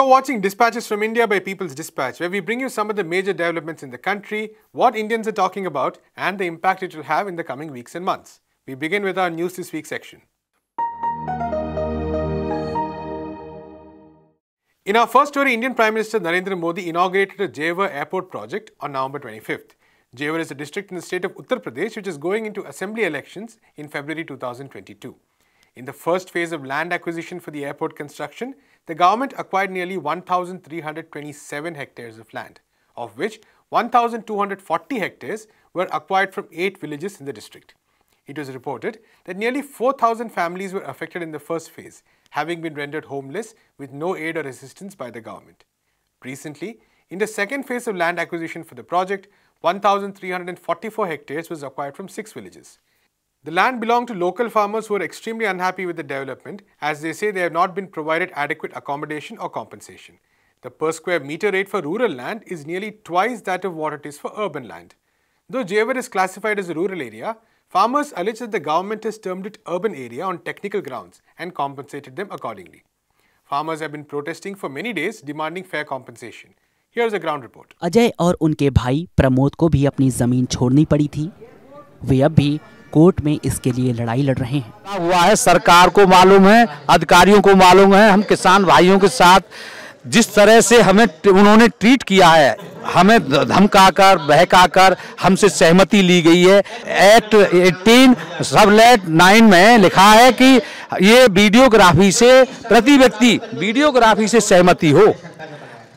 You're watching Dispatches from India by People's Dispatch, where we bring you some of the major developments in the country, what Indians are talking about, and the impact it will have in the coming weeks and months. We begin with our News This Week section. In our first story, Indian Prime Minister Narendra Modi inaugurated a Jewar airport project on November 25th. Jewar is a district in the state of Uttar Pradesh which is going into assembly elections in February 2022. In the first phase of land acquisition for the airport construction, the government acquired nearly 1,327 hectares of land, of which 1,240 hectares were acquired from eight villages in the district. It was reported that nearly 4,000 families were affected in the first phase, having been rendered homeless with no aid or assistance by the government. Recently, in the second phase of land acquisition for the project, 1,344 hectares was acquired from six villages. The land belonged to local farmers who were extremely unhappy with the development as they say they have not been provided adequate accommodation or compensation. The per square meter rate for rural land is nearly twice that of what it is for urban land. Though Jewar is classified as a rural area, farmers allege that the government has termed it urban area on technical grounds and compensated them accordingly. Farmers have been protesting for many days demanding fair compensation. Here's a ground report. Ajay और उनके भाई Pramod को भी अपनी जमीन छोड़नी पड़ी थी वे अब भी कोर्ट में इसके लिए लड़ाई लड़ रहे हैं हुआ है सरकार को मालूम है अधिकारियों को मालूम है हम किसान भाइयों के साथ जिस तरह से हमें उन्होंने ट्रीट किया है हमें धमकाकर बहकाकर हमसे सहमति ली गई है एक्ट एटीन सबलेट नाइन में लिखा है कि ये वीडियोग्राफी से प्रति व्यक्ति वीडियोग्राफी से सहमति हो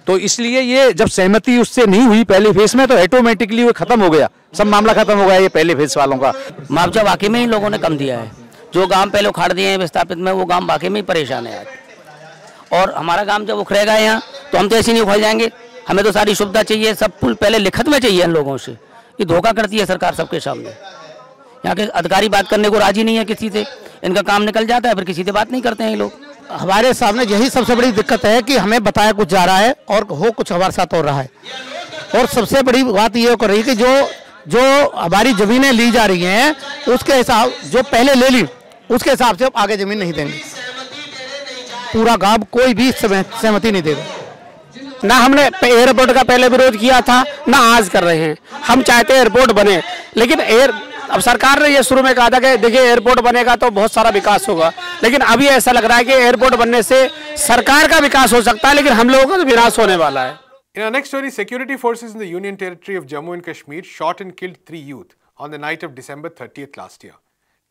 तो इसलिए ये जब सहमति उससे नहीं हुई पहले फेज में तो ऑटोमेटिकली वो खत्म हो गया सब मामला खत्म हो गया ये पहले फेज वालों का मुआवजा वाकई में ही लोगों ने कम दिया है जो गांव पहले उखाड़ दिए हैं विस्थापित में वो गांव वाकई में ही परेशान है आज और हमारा गांव जब उखड़ेगा यहाँ तो हम तो ऐसे नहीं उखड़ जाएंगे हमें तो सारी सुविधा चाहिए सब पुल पहले लिखत में चाहिए इन लोगों से ये धोखा करती है सरकार सबके सामने यहाँ के अधिकारी बात करने को राजी नहीं है किसी से इनका काम निकल जाता है फिर किसी से बात नहीं करते हैं ये लोग हमारे सामने यही सबसे बड़ी दिक्कत है कि हमें बताया कुछ जा रहा है और हो कुछ हमारे साथ हो रहा है और सबसे बड़ी बात ये कर रही है कि जो जो हमारी ज़मीनें ली जा रही हैं उसके हिसाब जो पहले ले ली उसके हिसाब से आगे ज़मीन नहीं देंगे पूरा गांव कोई भी सहमति नहीं देगा ना हमने एयरपोर्ट का पहले विरोध किया था ना आज कर रहे हैं हम चाहते एयरपोर्ट बने लेकिन एयर अब सरकार ने ये शुरू में कहा था कि देखिए एयरपोर्ट बनेगा तो बहुत सारा विकास होगा लेकिन अभी ऐसा लग रहा है कि एयरपोर्ट बनने से सरकार का विकास हो सकता है लेकिन हम लोगों का तो विनाश होने वाला है In our next story, security forces in the Union Territory of Jammu and Kashmir shot and killed three youth on the night of December 30th last year.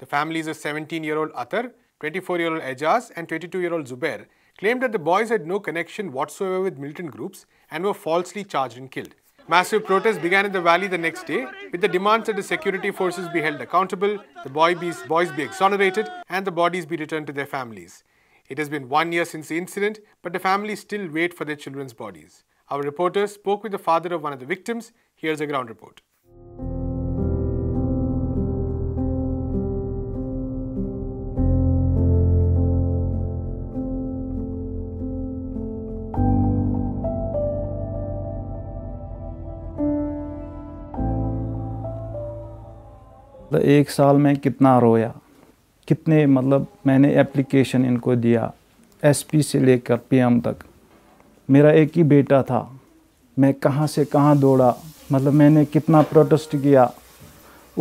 The families of 17-year-old Atar, 24-year-old Ejaz and 22-year-old Zubair claimed that the boys had no connection whatsoever with militant groups and were falsely charged and killed. Massive protests began in the valley the next day with the demands that the security forces be held accountable, the boy be, boys be exonerated and the bodies be returned to their families. It has been one year since the incident, but the families still wait for their children's bodies. Our reporter spoke with the father of one of the victims. Here's a ground report. एक साल में कितना रोया कितने मतलब मैंने application इनको दिया एसपी से लेकर पीएम तक मेरा एक ही बेटा था मैं कहाँ से कहाँ दौड़ा मतलब मैंने कितना प्रोटेस्ट किया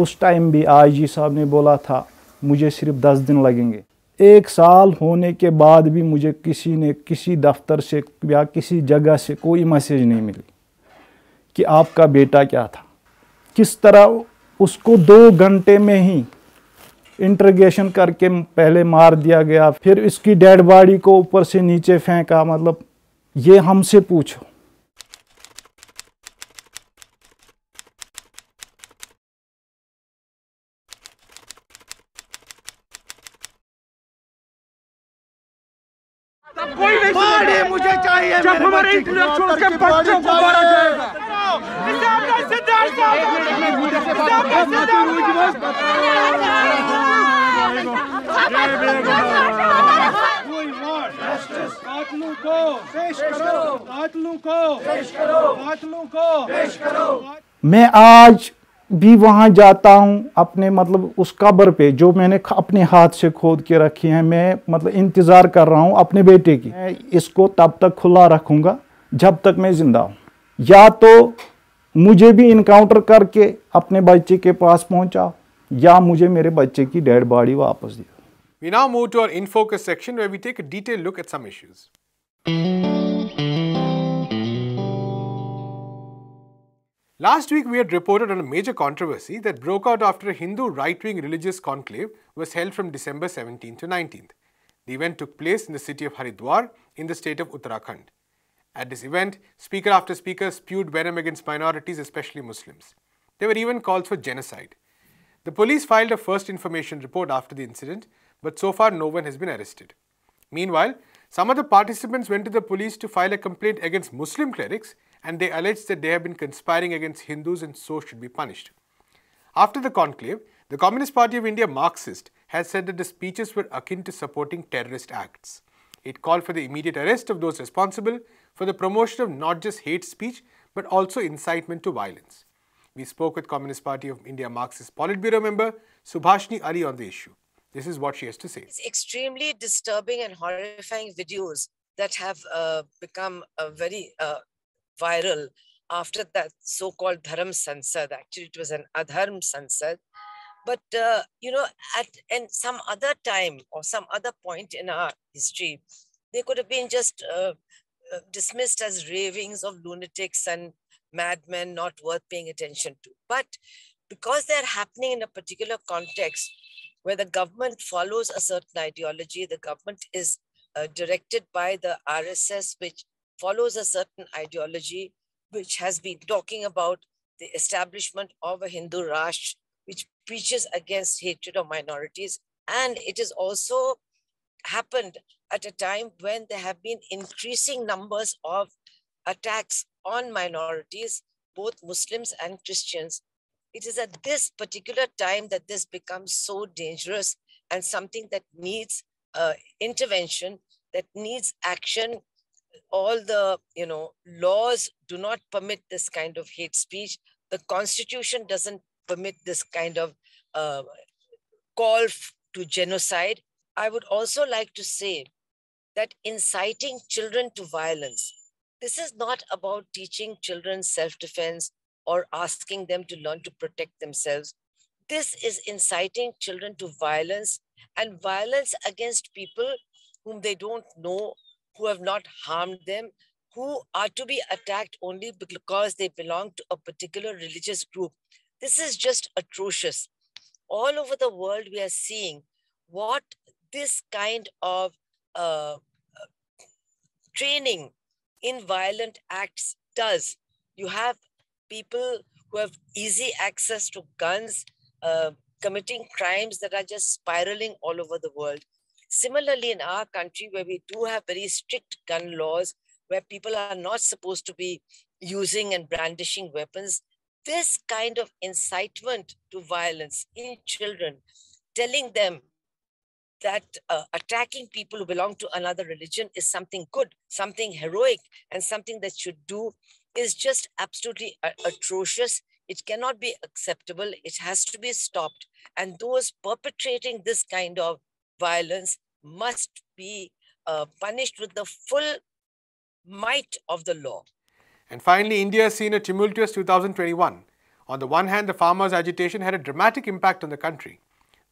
उस टाइम भी आई जी साहब ने बोला था मुझे सिर्फ दस दिन लगेंगे एक साल होने के बाद भी मुझे किसी ने किसी दफ्तर से या किसी जगह से कोई मैसेज नहीं मिली कि आपका बेटा क्या था किस तरह उसको दो घंटे में ही इंटरगेशन करके पहले मार दिया गया फिर इसकी डेड बॉडी को ऊपर से नीचे फेंका मतलब ये हमसे पूछो कोई नहीं मुझे चाहिए जब हमारे बच्चों को मारा मैं आज भी वहाँ जाता हूँ अपने मतलब उस कब्र पे जो मैंने अपने हाथ से खोद के रखी है मैं मतलब इंतज़ार कर रहा हूँ अपने बेटे की मैं इसको तब तक खुला रखूंगा जब तक मैं ज़िंदा हूं या तो मुझे भी इनकाउंटर करके अपने बच्चे के पास पहुंचा या मुझे मेरे बच्चे की डेड बॉडी वापस दिया We now move to our in focus section where we take a detailed look at some issues. Last week, we had reported on a major controversy that broke out after a Hindu right wing religious conclave was held from December 17 to 19th. The event took place in the city of Haridwar in the state of Uttarakhand. At this event, speaker after speaker spewed venom against minorities, especially Muslims. There were even calls for genocide. The police filed a first information report after the incident, but so far no one has been arrested. Meanwhile, some of the participants went to the police to file a complaint against Muslim clerics and they alleged that they have been conspiring against Hindus and so should be punished. After the conclave, the Communist Party of India Marxist has said that the speeches were akin to supporting terrorist acts. It called for the immediate arrest of those responsible for the promotion of not just hate speech but also incitement to violence. We spoke with Communist Party of India Marxist Politburo member Subhashni Ali on the issue. This is what she has to say. It's extremely disturbing and horrifying videos that have uh, become very uh, viral after that so-called Dharam Sansad. Actually, it was an Adharm Sansad. But, uh, you know, at some other time or some other point in our history, they could have been just uh, uh, dismissed as ravings of lunatics and madmen not worth paying attention to. But because they're happening in a particular context where the government follows a certain ideology, the government is uh, directed by the RSS, which follows a certain ideology, which has been talking about the establishment of a Hindu rash, which preaches against hatred of minorities. And it has also happened at a time when there have been increasing numbers of attacks on minorities, both Muslims and Christians. It is at this particular time that this becomes so dangerous and something that needs uh, intervention, that needs action. All the you know laws do not permit this kind of hate speech. The constitution doesn't permit this kind of uh, call to genocide. I would also like to say that inciting children to violence. This is not about teaching children self defense or asking them to learn to protect themselves. This is inciting children to violence and violence against people whom they don't know, who have not harmed them, who are to be attacked only because they belong to a particular religious group. This is just atrocious. All over the world, we are seeing what this kind of uh, training in violent acts does. You have people who have easy access to guns uh, committing crimes that are just spiraling all over the world. Similarly, in our country, where we do have very strict gun laws, where people are not supposed to be using and brandishing weapons, this kind of incitement to violence in children, telling them that uh, attacking people who belong to another religion is something good, something heroic, and something that should do is just absolutely uh, atrocious. It cannot be acceptable. It has to be stopped. And those perpetrating this kind of violence must be uh, punished with the full might of the law. And finally, India has seen a tumultuous 2021. On the one hand, the farmers' agitation had a dramatic impact on the country.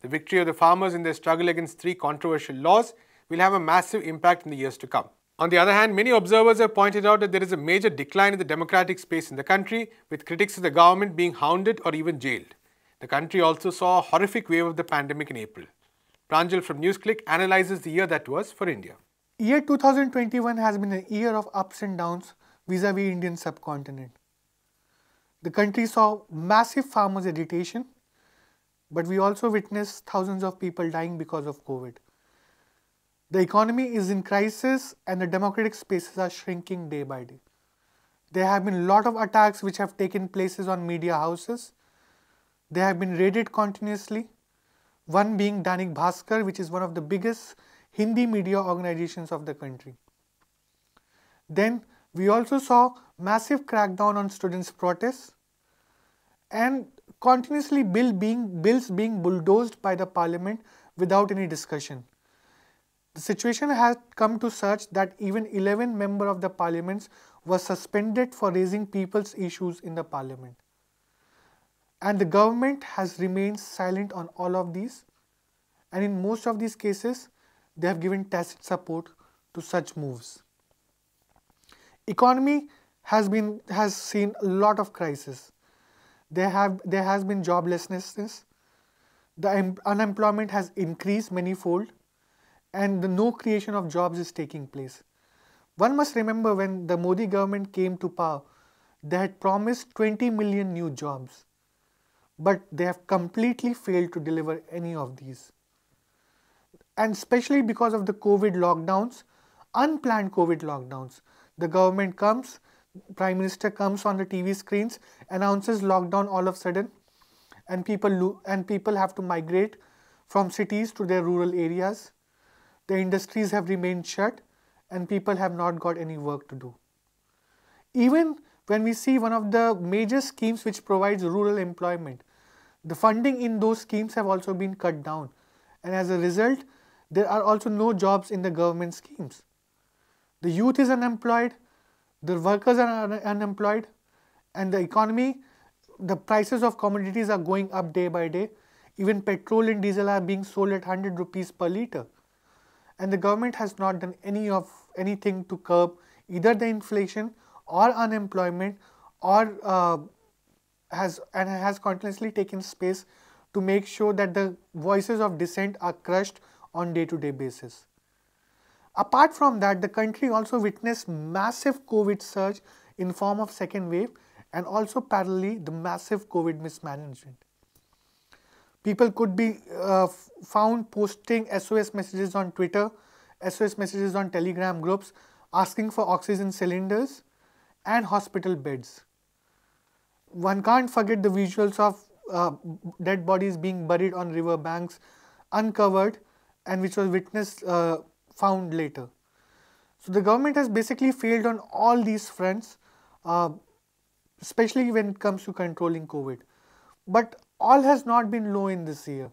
The victory of the farmers in their struggle against three controversial laws will have a massive impact in the years to come. On the other hand, many observers have pointed out that there is a major decline in the democratic space in the country, with critics of the government being hounded or even jailed. The country also saw a horrific wave of the pandemic in April. Pranjal from NewsClick analyzes the year that was for India. Year 2021 has been a year of ups and downs vis-a-vis -vis Indian subcontinent. The country saw massive farmers' agitation but we also witness thousands of people dying because of COVID. The economy is in crisis and the democratic spaces are shrinking day by day. There have been a lot of attacks which have taken places on media houses. They have been raided continuously. One being Danik Bhaskar, which is one of the biggest Hindi media organizations of the country. Then we also saw massive crackdown on students' protests. And continuously bill being, bills being bulldozed by the parliament without any discussion. The situation has come to such that even 11 members of the parliaments were suspended for raising people's issues in the parliament. And the government has remained silent on all of these and in most of these cases, they have given tacit support to such moves. Economy has been has seen a lot of crisis. There, have, there has been joblessness. The unemployment has increased fold, and the no creation of jobs is taking place. One must remember when the Modi government came to power, they had promised 20 million new jobs, but they have completely failed to deliver any of these. And especially because of the COVID lockdowns, unplanned COVID lockdowns, the government comes, prime minister comes on the TV screens, announces lockdown all of a sudden, and people and people have to migrate from cities to their rural areas. The industries have remained shut, and people have not got any work to do. Even when we see one of the major schemes which provides rural employment, the funding in those schemes have also been cut down, and as a result, there are also no jobs in the government schemes. The youth is unemployed the workers are un unemployed and the economy, the prices of commodities are going up day by day. Even petrol and diesel are being sold at 100 rupees per litre. And the government has not done any of anything to curb either the inflation or unemployment or uh, has and has continuously taken space to make sure that the voices of dissent are crushed on day-to-day -day basis. Apart from that, the country also witnessed massive COVID surge in form of second wave and also parallelly the massive COVID mismanagement. People could be uh, found posting SOS messages on Twitter, SOS messages on telegram groups, asking for oxygen cylinders and hospital beds. One can't forget the visuals of uh, dead bodies being buried on river banks, uncovered and which was witnessed uh, found later. So the government has basically failed on all these fronts, uh, especially when it comes to controlling COVID. But all has not been low in this year.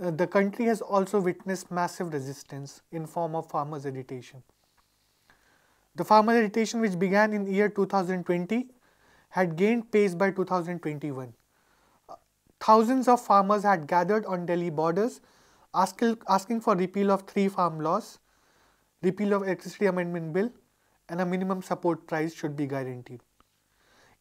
Uh, the country has also witnessed massive resistance in form of farmers' agitation. The farmers' agitation which began in year 2020 had gained pace by 2021. Uh, thousands of farmers had gathered on Delhi borders asking, asking for repeal of three farm laws repeal of electricity amendment bill and a minimum support price should be guaranteed.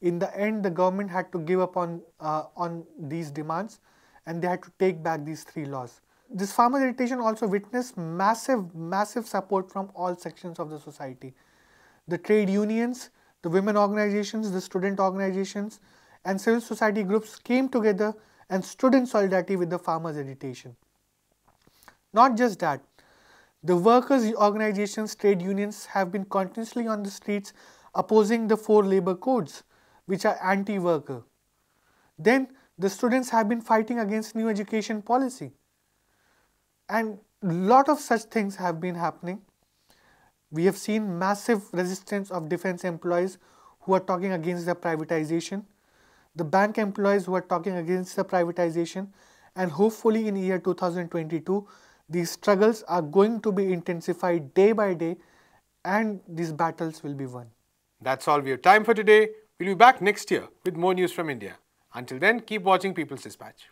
In the end, the government had to give up on, uh, on these demands and they had to take back these three laws. This farmer agitation also witnessed massive, massive support from all sections of the society. The trade unions, the women organizations, the student organizations, and civil society groups came together and stood in solidarity with the farmers' agitation. Not just that, the workers' organizations, trade unions have been continuously on the streets opposing the four labor codes, which are anti-worker. Then the students have been fighting against new education policy. And lot of such things have been happening. We have seen massive resistance of defense employees who are talking against the privatization, the bank employees who are talking against the privatization, and hopefully in year 2022, these struggles are going to be intensified day by day and these battles will be won. That's all we have time for today. We'll be back next year with more news from India. Until then, keep watching People's Dispatch.